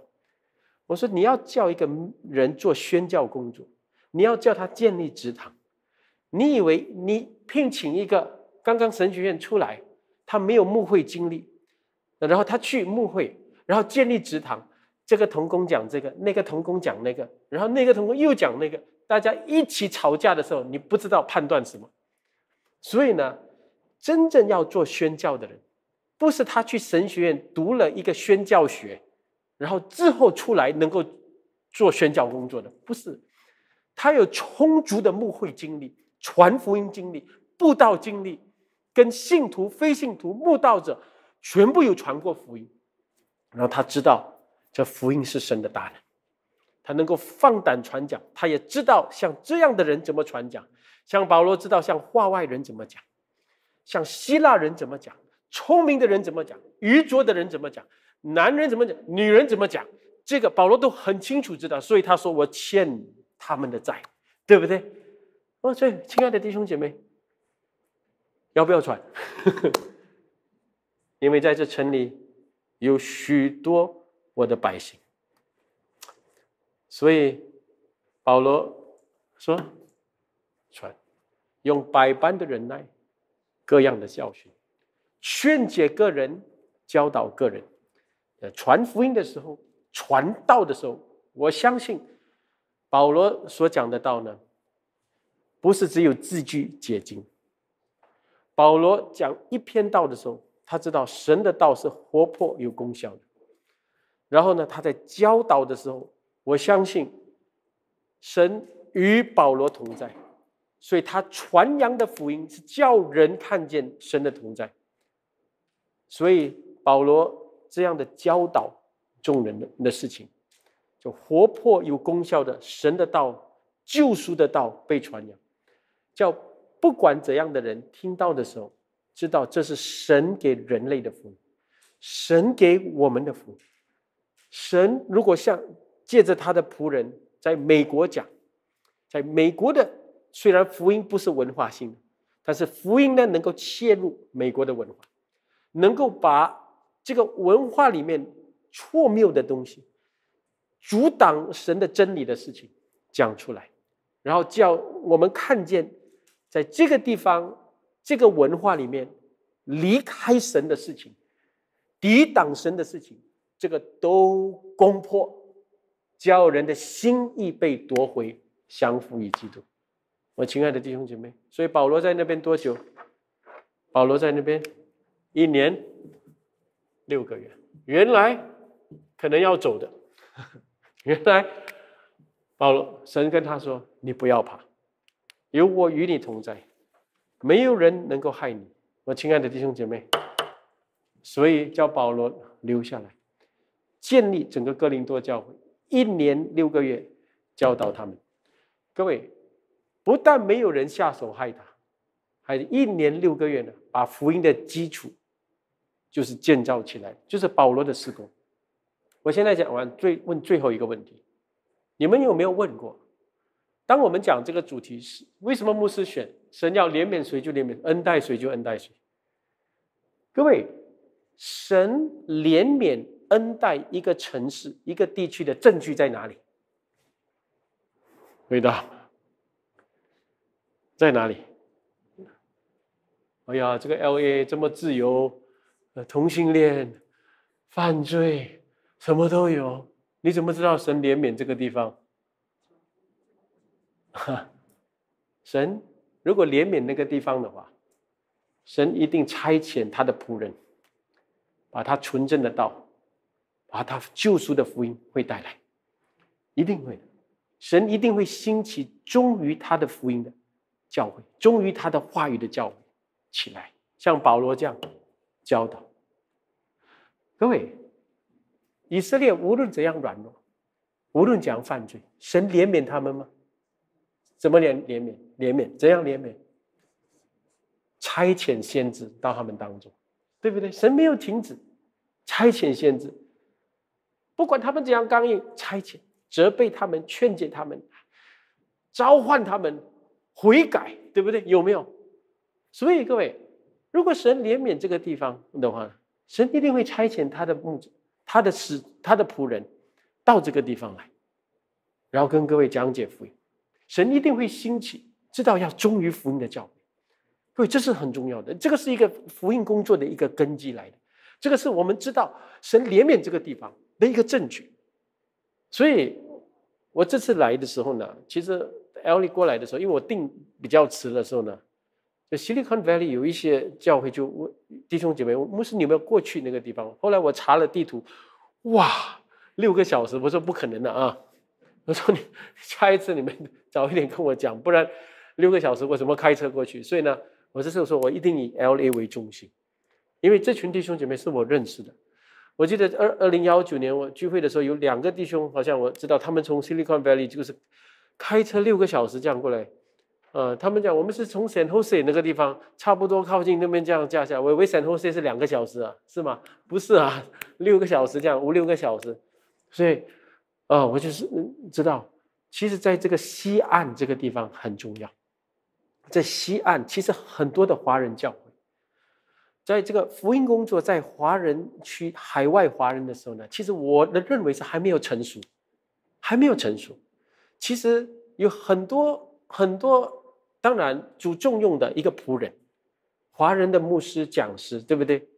Speaker 1: 我说你要叫一个人做宣教工作，你要叫他建立职堂。你以为你聘请一个刚刚神学院出来，他没有牧会经历，然后他去牧会，然后建立职堂，这个童工讲这个，那个童工讲那个，然后那个童工又讲那个。大家一起吵架的时候，你不知道判断什么。所以呢，真正要做宣教的人，不是他去神学院读了一个宣教学，然后之后出来能够做宣教工作的，不是他有充足的牧会经历、传福音经历、布道经历，跟信徒、非信徒、牧道者全部有传过福音，然后他知道这福音是神的大人。才能够放胆传讲，他也知道像这样的人怎么传讲，像保罗知道像话外人怎么讲，像希腊人怎么讲，聪明的人怎么讲，愚拙的人怎么讲，男人怎么讲，女人怎么讲，这个保罗都很清楚知道，所以他说我欠他们的债，对不对？哦，所以亲爱的弟兄姐妹，要不要传？因为在这城里有许多我的百姓。所以，保罗说：“传用百般的忍耐，各样的教训，劝解个人，教导个人。呃，传福音的时候，传道的时候，我相信，保罗所讲的道呢，不是只有字句解经。保罗讲一篇道的时候，他知道神的道是活泼有功效的。然后呢，他在教导的时候。”我相信神与保罗同在，所以他传扬的福音是叫人看见神的同在。所以保罗这样的教导众人的的事情，就活泼有功效的神的道、救赎的道被传扬，叫不管怎样的人听到的时候，知道这是神给人类的福，音，神给我们的福，神如果像。借着他的仆人在美国讲，在美国的虽然福音不是文化性的，但是福音呢能够切入美国的文化，能够把这个文化里面错谬的东西、阻挡神的真理的事情讲出来，然后叫我们看见，在这个地方、这个文化里面离开神的事情、抵挡神的事情，这个都攻破。叫人的心意被夺回，降服于基督。我亲爱的弟兄姐妹，所以保罗在那边多久？保罗在那边一年六个月。原来可能要走的，原来保罗，神跟他说：“你不要怕，有我与你同在，没有人能够害你。”我亲爱的弟兄姐妹，所以叫保罗留下来，建立整个哥林多教会。一年六个月教导他们，各位不但没有人下手害他，还一年六个月呢，把福音的基础就是建造起来，就是保罗的施工。我现在讲完，最问最后一个问题：你们有没有问过？当我们讲这个主题是为什么牧师选神要怜悯谁就怜悯，恩待谁就恩待谁？各位，神怜悯。恩待一个城市、一个地区的证据在哪里？回答在哪里？哎呀，这个 L A 这么自由，同性恋、犯罪什么都有，你怎么知道神怜悯这个地方？哈，神如果怜悯那个地方的话，神一定差遣他的仆人，把他纯正的道。把他救赎的福音会带来，一定会的。神一定会兴起忠于他的福音的教会，忠于他的话语的教会起来，像保罗这样教导。各位，以色列无论怎样软弱，无论怎样犯罪，神怜悯他们吗？怎么怜怜悯怜悯？怎样怜悯？差遣先知到他们当中，对不对？神没有停止差遣先知。不管他们怎样刚硬，差遣责备他们，劝解他们，召唤他们悔改，对不对？有没有？所以各位，如果神怜悯这个地方的话，神一定会差遣他的牧者、他的使、他的仆人到这个地方来，然后跟各位讲解福音。神一定会兴起，知道要忠于福音的教会。各位，这是很重要的，这个是一个福音工作的一个根基来的。这个是我们知道神怜悯这个地方。的一个证据，所以我这次来的时候呢，其实 l e 过来的时候，因为我定比较迟的时候呢，就 Silicon Valley 有一些教会就问弟兄姐妹，牧师你们过去那个地方。后来我查了地图，哇，六个小时，我说不可能的啊！我说你下一次你们 早一点跟我讲，不然六个小时我怎么开车过去？所以呢，我这时候说我一定以 L.A. 为中心，因为这群弟兄姐妹是我认识的。我记得二二零幺九年我聚会的时候，有两个弟兄，好像我知道他们从 Silicon Valley 就是开车六个小时这样过来，呃，他们讲我们是从 San Jose 那个地方，差不多靠近那边这样驾下。我，以为 San Jose 是两个小时啊，是吗？不是啊，六个小时这样，五六个小时。所以，呃，我就是知道，其实在这个西岸这个地方很重要，在西岸其实很多的华人教会。所以这个福音工作在华人区、海外华人的时候呢，其实我的认为是还没有成熟，还没有成熟。其实有很多很多，当然主重用的一个仆人，华人的牧师、讲师，对不对？比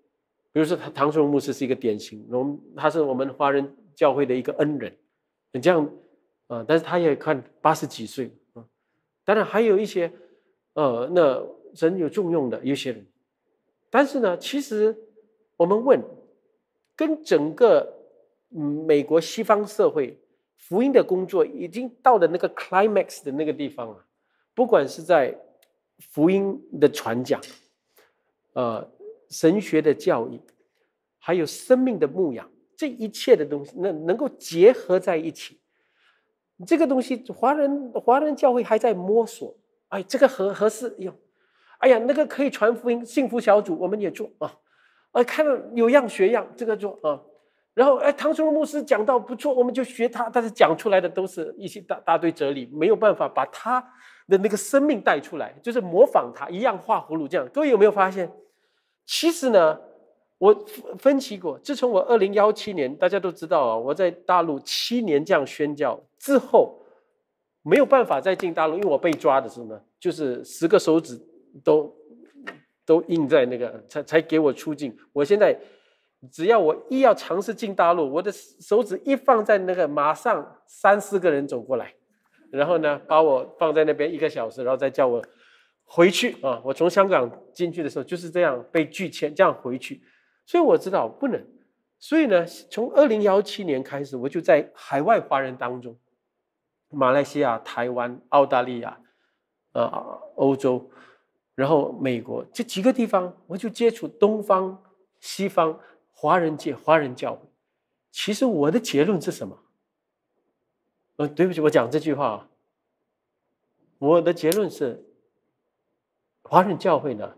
Speaker 1: 如说他唐顺牧师是一个典型，我们他是我们华人教会的一个恩人。你这样啊，但是他也看八十几岁啊。当然还有一些呃，那人有重用的有些人。但是呢，其实我们问，跟整个美国西方社会福音的工作已经到了那个 climax 的那个地方了，不管是在福音的传讲，呃，神学的教育，还有生命的牧养，这一切的东西，那能够结合在一起，这个东西华人华人教会还在摸索，哎，这个合合适用。哎呀，那个可以传福音，幸福小组我们也做啊，啊，看到有样学样，这个做啊，然后哎，僧叔牧师讲到不错，我们就学他，但是讲出来的都是一些大大堆哲理，没有办法把他的那个生命带出来，就是模仿他一样画葫芦这样。各位有没有发现？其实呢，我分析过，自从我二零幺七年，大家都知道啊，我在大陆七年这样宣教之后，没有办法再进大陆，因为我被抓的时候呢，就是十个手指。都都印在那个才才给我出境。我现在只要我一要尝试进大陆，我的手指一放在那个，马上三四个人走过来，然后呢把我放在那边一个小时，然后再叫我回去啊。我从香港进去的时候就是这样被拒签，这样回去。所以我知道不能。所以呢，从二零幺七年开始，我就在海外华人当中，马来西亚、台湾、澳大利亚啊、欧洲。然后美国这几个地方，我就接触东方、西方华人界、华人教会。其实我的结论是什么？呃，对不起，我讲这句话。我的结论是，华人教会呢，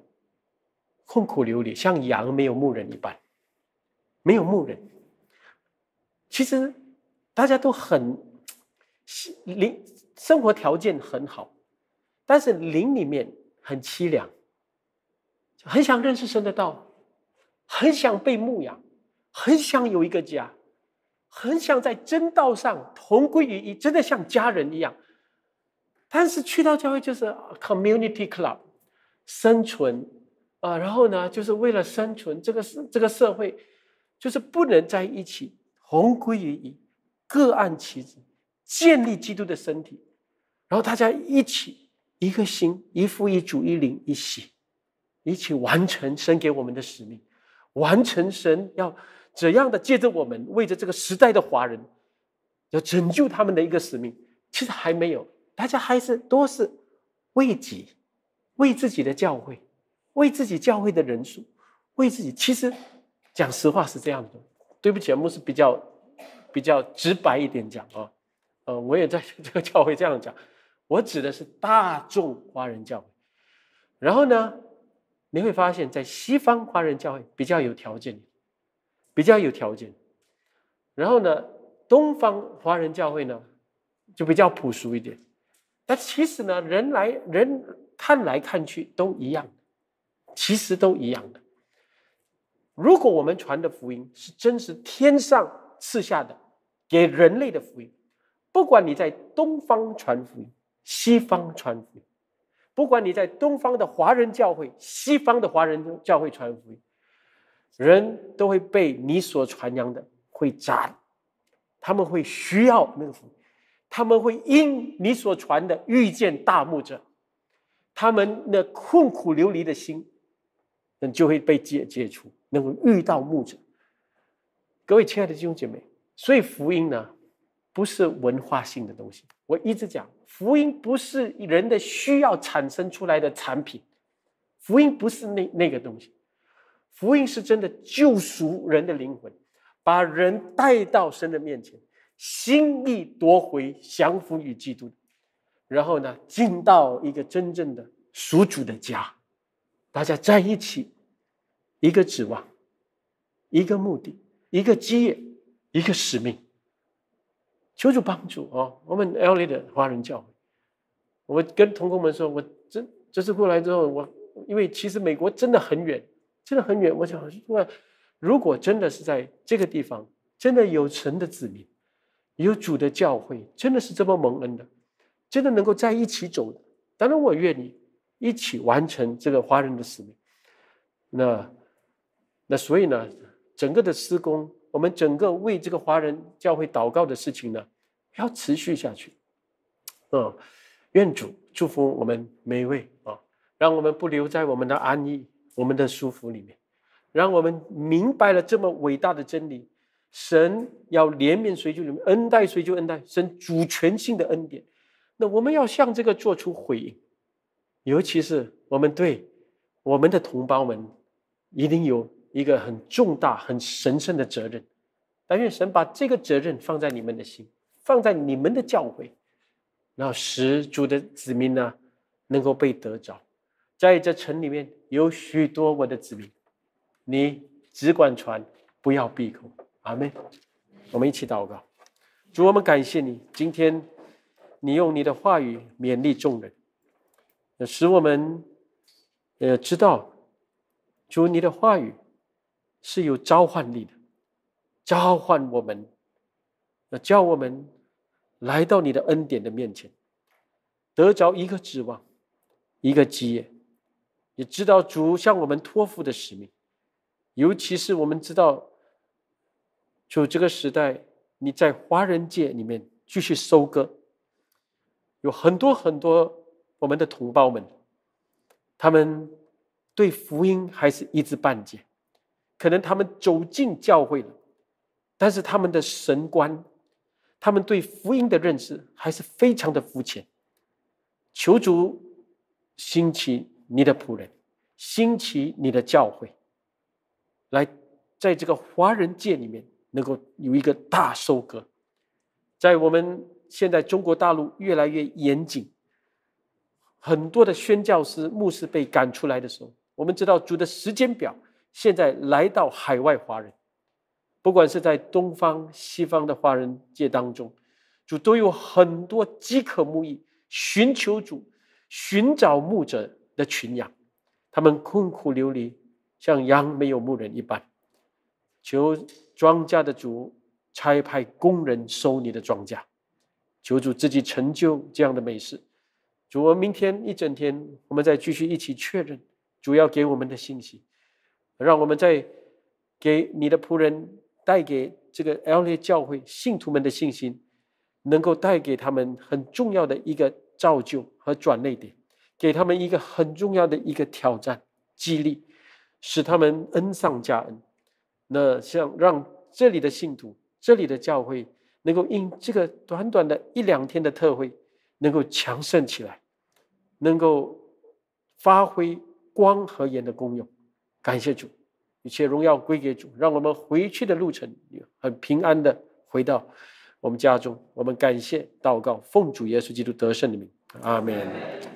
Speaker 1: 困苦流离，像羊没有牧人一般，没有牧人。其实大家都很林生活条件很好，但是林里面。很凄凉，很想认识神的道，很想被牧养，很想有一个家，很想在真道上同归于一，真的像家人一样。但是去到教会就是 community club，生存啊，然后呢，就是为了生存，这个这个社会就是不能在一起同归于一，各按其职，建立基督的身体，然后大家一起。一个心，一父一主一灵一喜，一起完成神给我们的使命，完成神要怎样的借着我们为着这个时代的华人，要拯救他们的一个使命。其实还没有，大家还是都是为己，为自己的教会，为自己教会的人数，为自己。其实讲实话是这样的，对不起，我是比较比较直白一点讲啊。呃，我也在这个教会这样讲。我指的是大众华人教会，然后呢，你会发现在西方华人教会比较有条件，比较有条件，然后呢，东方华人教会呢，就比较朴素一点。但其实呢，人来人看来看去都一样，其实都一样的。如果我们传的福音是真实天上赐下的给人类的福音，不管你在东方传福音。西方传福音，不管你在东方的华人教会、西方的华人教会传福音，人都会被你所传扬的会斩，他们会需要那个福音，他们会因你所传的遇见大牧者，他们那困苦流离的心，那就会被解解除，能够遇到牧者。各位亲爱的弟兄姐妹，所以福音呢，不是文化性的东西，我一直讲。福音不是人的需要产生出来的产品，福音不是那那个东西，福音是真的救赎人的灵魂，把人带到神的面前，心意夺回，降服于基督，然后呢，进到一个真正的属主的家，大家在一起，一个指望，一个目的，一个基业，一个使命。求助帮助哦！我们 L.A. 的华人教会，我跟同工们说，我真这次过来之后，我因为其实美国真的很远，真的很远。我想，如果真的是在这个地方，真的有神的子民，有主的教会，真的是这么蒙恩的，真的能够在一起走，当然我愿意一起完成这个华人的使命。那那所以呢，整个的施工，我们整个为这个华人教会祷告的事情呢。要持续下去，啊！愿主祝福我们每一位啊，让我们不留在我们的安逸、我们的舒服里面，让我们明白了这么伟大的真理：神要怜悯谁就怜悯，恩待谁就恩待。神主权性的恩典，那我们要向这个做出回应，尤其是我们对我们的同胞们，一定有一个很重大、很神圣的责任。但愿神把这个责任放在你们的心。放在你们的教诲，让使主的子民呢能够被得着。在这城里面有许多我的子民，你只管传，不要闭口。阿门。我们一起祷告，主，我们感谢你，今天你用你的话语勉励众人，使我们呃知道，主你的话语是有召唤力的，召唤我们。那叫我们来到你的恩典的面前，得着一个指望，一个基业，也知道主向我们托付的使命。尤其是我们知道，主这个时代，你在华人界里面继续收割，有很多很多我们的同胞们，他们对福音还是一知半解，可能他们走进教会了，但是他们的神观。他们对福音的认识还是非常的肤浅。求主兴起你的仆人，兴起你的教会，来在这个华人界里面能够有一个大收割。在我们现在中国大陆越来越严谨，很多的宣教师、牧师被赶出来的时候，我们知道主的时间表，现在来到海外华人。不管是在东方、西方的华人界当中，主都有很多饥渴牧义、寻求主、寻找牧者的群羊，他们困苦流离，像羊没有牧人一般。求庄稼的主差派工人收你的庄稼，求主自己成就这样的美事。主，我们明天一整天，我们再继续一起确认主要给我们的信息，让我们在给你的仆人。带给这个 L a 教会信徒们的信心，能够带给他们很重要的一个造就和转捩点，给他们一个很重要的一个挑战激励，使他们恩上加恩。那像让这里的信徒、这里的教会能够因这个短短的一两天的特会，能够强盛起来，能够发挥光和盐的功用。感谢主。一切荣耀归给主，让我们回去的路程很平安的回到我们家中。我们感谢祷告，奉主耶稣基督胜的名，阿门。